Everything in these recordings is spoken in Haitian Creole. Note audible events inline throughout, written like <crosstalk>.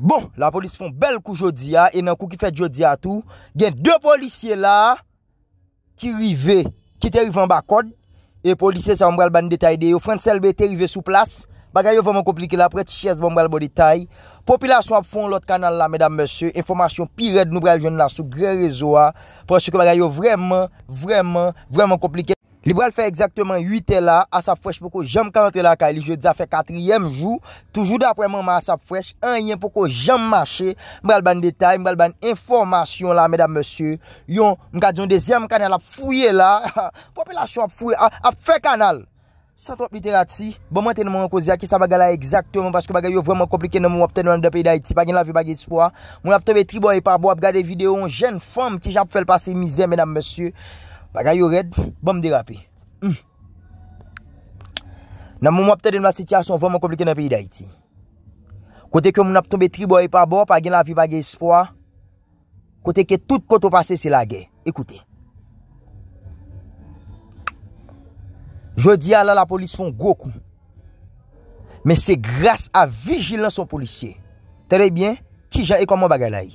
Bon, la polis fon bel kou jodi a, e nan kou ki fet jodi a tou, gen dè polisye la, ki rive, ki tè rive an bakod, e polisye sa ombral ban detay de yo, fwant selbe tè rive sou plas, bagay yo voman komplike la, prè t'i chèz bon ombral bon detay, populasyon ap fon lot kanal la, mèdam mèsyon, informasyon pi red nou bral joun la, sou gre rezo a, prè sè kè bagay yo vreman, vreman, vreman komplike. Li bral fè ekzaktèman 8è la, a sa fwèch pou ko jèm kante la ka, li jèm fè 4è jèm jou, toujou da prèman ma a sa fwèch, an yèm pou ko jèm mâche, mbral ban detay, mbral ban informasyon <laughs> bon, la, mèdam mèsyè, yon, mga diyon 2è mkanèl ap fwè la, pwè pè la chou ap fwè, ap fè kanal. San tròp literati, bon mwen tè nan mwen kozi a ki sa bagala ekzaktèman, pwè mwen pwè mwen pwè mwen pwè mwen pwè mwen pwè mwen pwè mwen pwè mwen pwè mwen pwè mwen Pagay yo red, bom derape. Hmm. Nan mou mwap te den la sityasyon voman komplike nan peyi da iti. Kote ke moun ap tombe tribo e pa bo, pa gen la vi bagye espoa. Kote ke tout koto pase se la gen. Ekoute. Je di ala la polis fon gokou. Men se grase a vigilan son polisye. Tere bien, ki jan e komon bagay la i.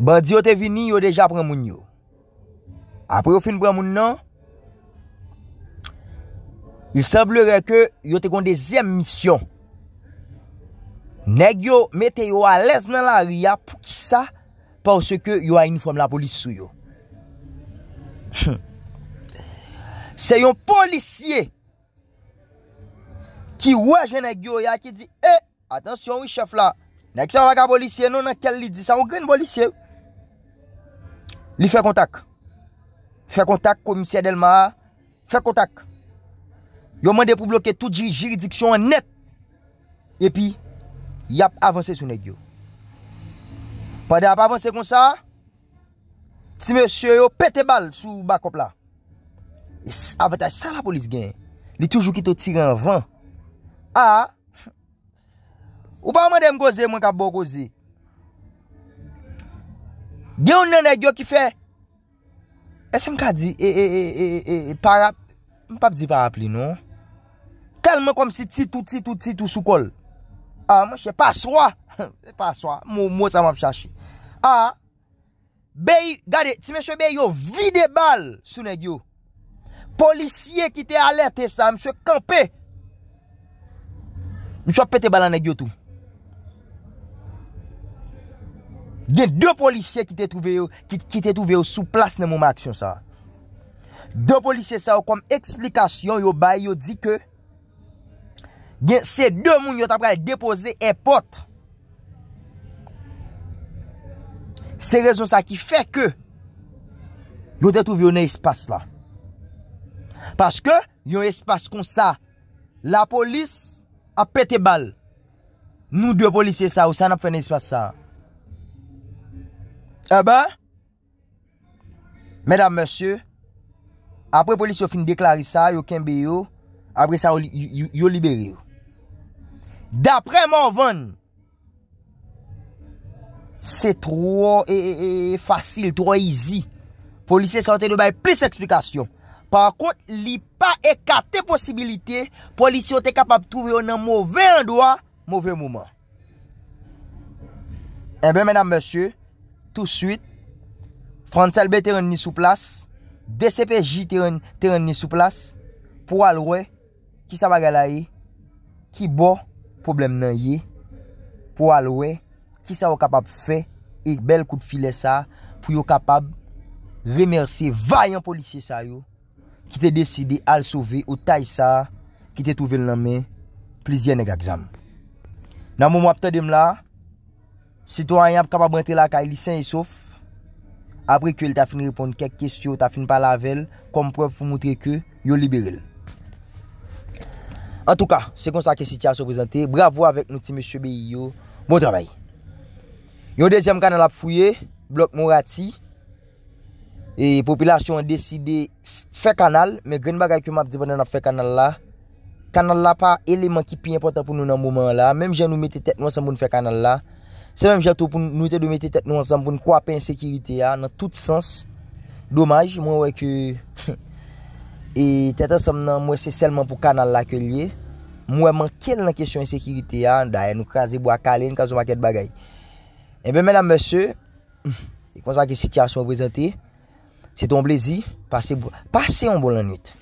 Ba di yo te vini, yo deja pren moun yo. apre yo fin brè moun nan, il semblère ke yo te kon dezem misyon. Neg yo mette yo alèz nan la ria pou ki sa pòsè ke yo a inifom la polis sou yo. Se yon polisye ki wè jen neg yo ya ki di, e, eh, atensyon wè chef la, neg se wak a polisye, non ankel li di, sa wongren polisye. Li fè kontak. Fè kontak komisye Adelma. Fè kontak. Yo mande pou bloke tout jiridiksyon net. E pi, yap avanse sou negyo. Pande ap avanse kon sa, ti mèsyo yo pète bal sou bakop la. E Avante a sa la polis gen. Li toujou ki te tire an van. A, ou pa mande m goze mwen ka bo goze. Gen ou nan negyo ki fè E se m ka di e e e e e e parapli, m pa di parapli nou. Kalman kom si titou titou titou soukol. A mwen se paswa, <laughs> e paswa, mwot sa m ap chashi. A, beyi, gade, ti men se beyi yo vide bal sou negyo. Polisye ki te alerte sa, m se kampe. M chwa pete bal anegyo toum. Gen, de policye ki te touve yo sou plas nan mouman aksyon sa. De policye sa yo kom eksplikasyon yo bay yo di ke, gen, se de moun yo tapre depose e pot. Se rezon sa ki fe ke, yo te touve yo nan espas la. Paske, yo espas kon sa, la polis apete bal. Nou de policye sa yo san ap fene espas sa. Ebe... Mèdam mèsyo... Apre polisyon fin deklari sa... Yo kenbe yo... Apre sa yo liberi yo... Dapre mò von... Se tro... E... Fasil... Tro easy... Polisyon sa te nou bay plis eksplikasyon... Par kont li pa ekate posibilite... Polisyon te kapap trove yo nan mòven doa... Mòven eh mòman... Ebe mèdam mèsyo... tout suite, Fransalbe teren ni sou plas, DCPJ teren ni sou plas, pou alwe, ki sa bagala e, ki bo problem nan ye, pou alwe, ki sa wakapab fe, e bel kout file sa, pou yo kapab, remersi vayan polisye sa yo, ki te deside alsove ou tay sa, ki te touvel nan me, plizye nega gzam. Nan mou mwap te dem la, Sito bon a yon kap a brentre la ka, ili sen yon souf, apre kwen ta fin ripon kek kestyo, ta fin palavel, kompwèp fw mwotre ke yo liberel. An tou ka, se kon sa kestya a sou prezante, bravo avèk nou ti mèche beyi yo, mwot rabay. Yo dezyam kanal ap fwoye, blok morati, e popilasyon deside fe kanal, me gren bagay kwen mwap di banen ap fe kanal la, kanal la pa eleman ki pi impotant pou nou nan mwoman la, mèm jen nou mette tek nou san bon fe kanal la, Se menm jato pou nou te do mette tet nou ansan pou nou kwape insekirite ya nan tout sens. Dommaj, mwen wè ke, <laughs> e tetan som nan mwese selman pou kanal lakye liye, mwen wè mankel nan kesyon insekirite ya, daye nou kaze bo akale, nou kaze mwaket bagay. Ebe menam mwese, e konsan ki siti aswa wè zante, se ton blezi, pase yon bol anwit.